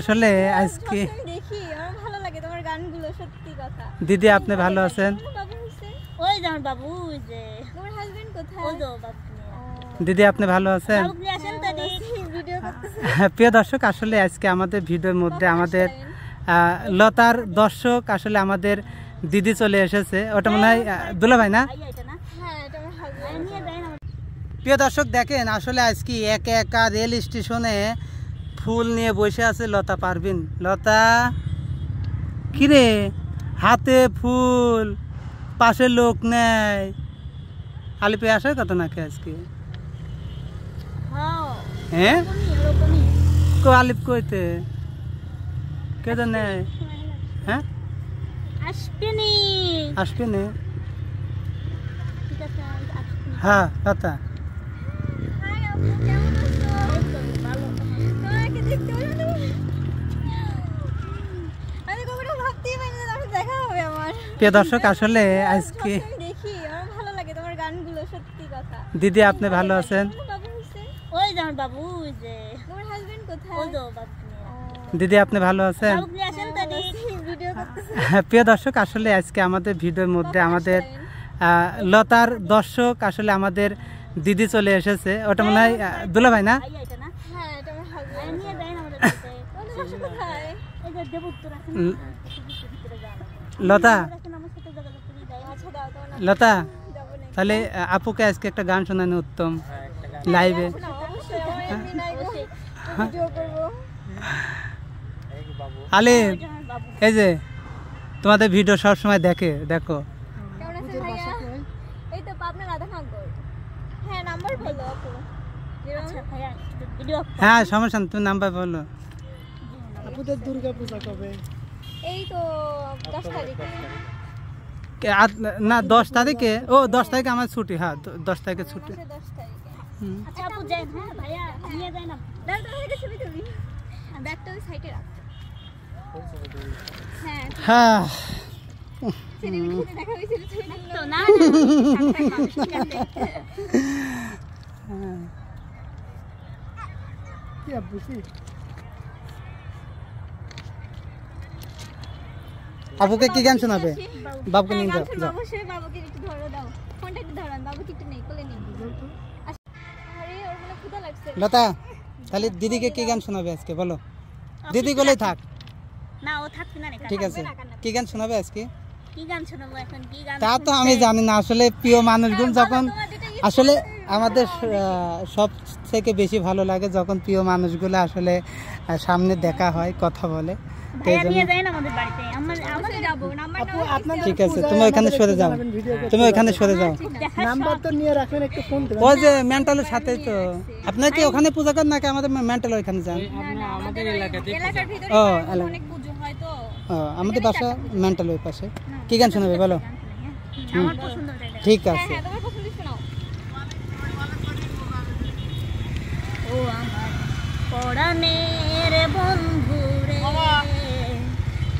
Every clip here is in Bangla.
আসলে আজকে দিদি আপনি ভালো আছেন দিদি আপনি ভালো আছেন হ্যাঁ, প্রিয় দর্শক আসলে আজকে আমাদের ভিডিওর মধ্যে আমাদের লতার দর্শক আসলে আমাদের দিদি চলে এসেছে ওটা মনে হয় দুলা ভাই না প্রিয় দর্শক দেখেন আসলে আজকে একা একা রেল স্টেশনে ফুল নিয়ে বসে আছে লতা পারবিন লতা কিরে হাতে ফুল পাশে লোক নেয় আলিপে আসার কথা নাকি আজকে হ্যাঁ, হ্যাঁ? কো আলিপ কইতে কেদ নেই হ্যাঁ আসবে নে আসবে নেই হ্যাঁ দাদা প্রিয় দর্শক আসলে আজকে দিদি আপনি ভালো আছেন দিদি আপনি ভালো আছেন হ্যাঁ, প্রিয় দর্শক আসলে আজকে আমাদের ভিডিওর মধ্যে আমাদের লতার দর্শক আসলে আমাদের দিদি চলে এসেছে ওটা মনে হয় দুলা ভাই না লতা লতা তাহলে আপুকে আজকে একটা গান শোনানো উত্তম লাইভে আলে এই যে তোমাদের ভিডিও সবসময় দেখে দেখো বাসা এই তো হ্যাঁ হ্যাঁ নাম্বার বলো আচ্ছা। আচ্ছা, হ্যাঁ, কবে এই তো দশ তারিখে না দশ তারিখে ও দশ তারিখে আমার ছুটি হ্যাঁ দশ তারিখে হ্যাঁ, ছুটি আচ্ছা, আপু হ্যাঁ, ভাইয়া হ্যাঁ আপুকে কি গান শোনাবে বাবুকে নিয়ে যাও অবশ্যই বাবুকে একটু ধরো দাও ফোনটা একটু নেই কোলে নেই লতা তাহলে দিদিকে কি গান শোনাবে আজকে বলো দিদি গলেই থাক না ও থাকবে না ঠিক আছে কি গান শোনাবে আজকে তা তো আমি জানি না আসলে প্রিয় হ্যাঁ, মানুষগুলো যখন আসলে আমাদের সব থেকে বেশি ভালো লাগে যখন প্রিয় মানুষগুলো আসলে সামনে দেখা হয় কথা বলে ঠিক আছে তুমি ওইখানে সরে যাও তুমি ওইখানে সরে যাও ওই যে মেন্টালের সাথে তো আপনার কি ওখানে পূজা করেন নাকি আমাদের মেন্টাল ওইখানে যান ও আমাদের বাসা মেন্টাল ওই পাশে কি গান শোনাবে বলো ঠিক হ্যাঁ, আছে হ্যাঁ, বন্ধু রে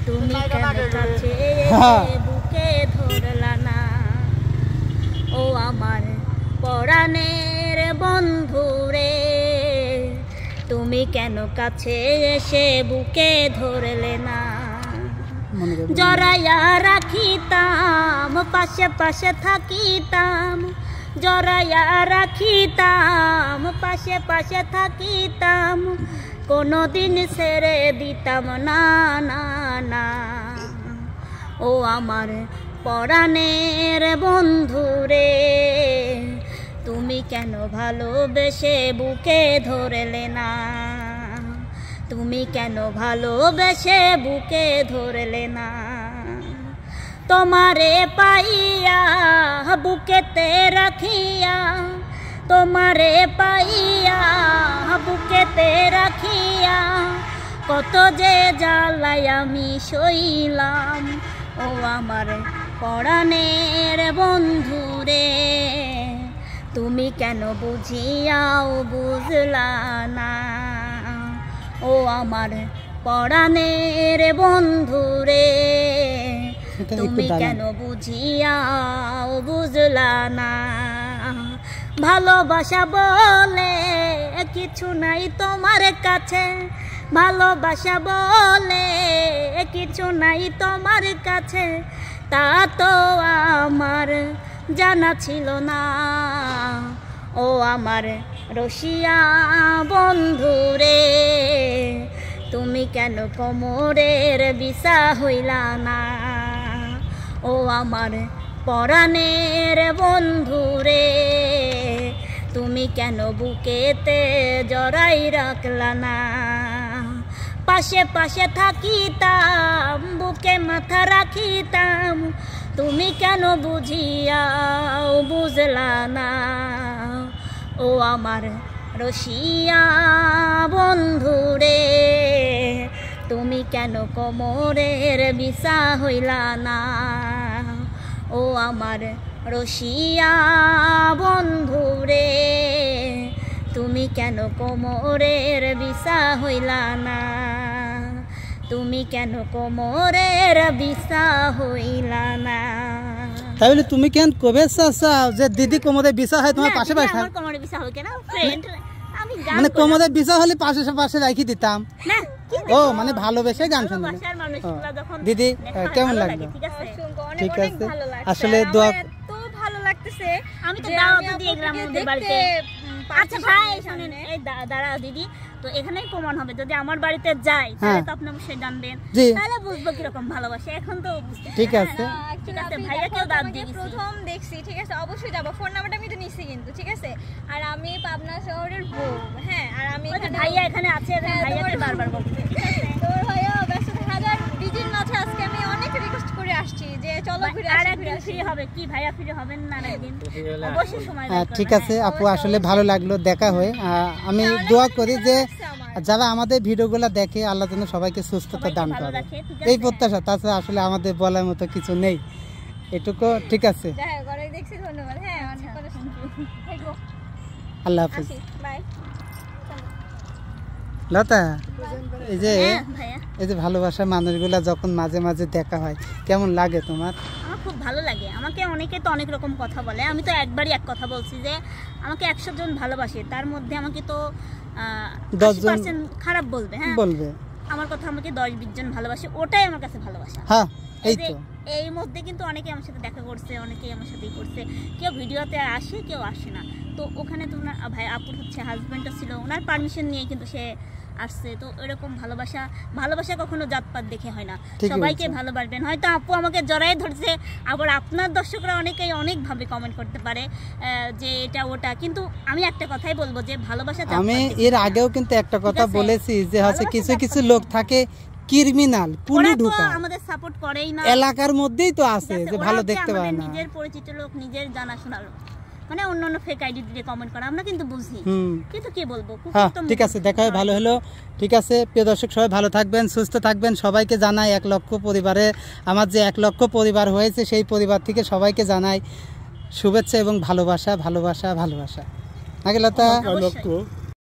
তুমি কাছে বুকে না ও আমার পরাণের বন্ধু রে তুমি কেন কাছে এসে বুকে ধরলে না জরাইয়া রাখিতাম পাশে পাশে থাকিতাম জরাইয়া রাখিতাম পাশে পাশে থাকিতাম কোনোদিন সেরে দিতাম না না না ও আমার পরাণের বন্ধুরে তুমি কেন ভালোবেসে বুকে ধরলে না তুমি কেন ভালোবেসে বুকে ধরলে না তোমারে পাইয়া বুকেতে রাখিয়া তোমারে পাইয়া বুকেতে রাখিয়া কত যে জ্বালায় আমি সইলাম ও আমার বন্ধু বন্ধুরে তুমি কেন বুঝিয়াও বুঝলা না ও আমার পরাণের বন্ধু রে তুমি কেন বুঝিয়া ও বুঝলা না ভালোবাসা বলে কিছু নাই তোমার কাছে ভালোবাসা বলে কিছু নাই তোমার কাছে তা তো আমার জানা ছিল না ও আমার রশিয়া বন্ধুরে তুমি কেন কোমরের বিষা হইলা না ও আমার পরাণের বন্ধুরে তুমি কেন বুকেতে জড়াই রাখলা না পাশে পাশে থাকিতাম বুকে মাথা রাখিতাম তুমি কেন বুঝিয়াও বুঝলা না ও আমার রসিয়া বন্ধুরে তুমি কেন কোমরের বিষা হইলা না ও আমার রসিয়া বন্ধুরে তুমি কেন কোমরের বিষা হইলা না তুমি কেন কোমরের বিষা হইলা না তাহলে তুমি কেন কবে যে দিদি কোমরে বিশা হয় তোমার পাশে পাশে মানে কমদে বিশা হলে পাশে পাশে রাখি দিতাম ও মানে ভালোবেসে গান শুনবে দিদি কেমন লাগলো ঠিক আছে আসলে দোয়া ভালো লাগতেছে আমি তো গ্রাম বাড়িতে আচ্ছা ভাই শুনেন এই দিদি তো এখানেই প্রমাণ হবে যদি আমার বাড়িতে যাই তাহলে হ্যাঁ। তো আপনি অবশ্যই জানবেন তাহলে বুঝবো কিরকম ভালোবাসে এখন তো ঠিক আছে ঠিক আছে প্রথম দেখছি ঠিক আছে অবশ্যই ফোন নাম্বারটা আমি তো কিন্তু ঠিক আছে আর আমি পাবনা শহরের বউ হ্যাঁ আর আমি ভাইয়া এখানে আছে হ্যাঁ, আজকে আমি অনেক করে আসছি যে হবে কি ভাইয়া না একদিন হ্যাঁ, অবশ্যই সময় হ্যাঁ, ঠিক আছে আপু আসলে ভালো লাগলো দেখা হয়ে আমি দোয়া করি যে আর যারা আমাদের ভিডিওগুলো দেখে আল্লাহ যেন সবাইকে সুস্থতা দান করে এই প্রত্যাশা তাছাড়া আসলে আমাদের বলার মতো কিছু নেই এটুকু ঠিক আছে হ্যাঁ, আল্লাহ হাফিজ লতা এই যে হ্যাঁ, এই যে ভালোবাসার মানুষগুলো যখন মাঝে মাঝে দেখা হয় কেমন লাগে তোমার খুব ভালো লাগে আমাকে অনেকে তো অনেক রকম কথা বলে আমি তো একবারই এক কথা বলছি যে আমাকে একশো জন ভালোবাসে তার মধ্যে আমাকে তো দশজন খারাপ বলবে হ্যাঁ বলবে আমার কথা আমাকে দশ বিশ জন ভালোবাসে ওটাই আমার কাছে ভালোবাসা হ্যাঁ এই তো এই মধ্যে কিন্তু অনেকে আমার সাথে দেখা করছে অনেকে আমার সাথে করছে কেউ ভিডিওতে আসে কেউ আসে না তো ওখানে তোমার ভাই আপুর হচ্ছে হাজব্যান্ডও ছিল ওনার পারমিশন নিয়ে কিন্তু সে আসছে তো এরকম ভালোবাসা ভালোবাসা কখনো জাতপাত দেখে হয় না সবাইকে ভালোবাসবেন হয়তো আপু আমাকে জড়াই ধরছে আবার আপনার দর্শকরা অনেকেই অনেকভাবে কমেন্ট করতে পারে যে এটা ওটা কিন্তু আমি একটা কথাই বলবো যে ভালোবাসা আমি এর আগেও কিন্তু একটা কথা বলেছি যে হচ্ছে কিছু কিছু লোক থাকে ক্রিমিনাল পুলি ঢুকা আমাদের সাপোর্ট করেই না এলাকার মধ্যেই তো আছে যে ভালো দেখতে পায় না নিজের পরিচিত লোক নিজের জানাশোনা লোক মানে অন্য অন্য ফেক আইডি দিয়ে কমেন্ট করা আমরা কিন্তু বুঝি কিন্তু বলবো হ্যাঁ, ঠিক আছে দেখা হয় ভালো হলো ঠিক আছে প্রিয় দর্শক সবাই ভালো থাকবেন সুস্থ থাকবেন সবাইকে জানাই এক লক্ষ পরিবারে আমার যে এক লক্ষ পরিবার হয়েছে সেই পরিবার থেকে সবাইকে জানাই শুভেচ্ছা এবং ভালোবাসা ভালোবাসা ভালোবাসা নাকি লতা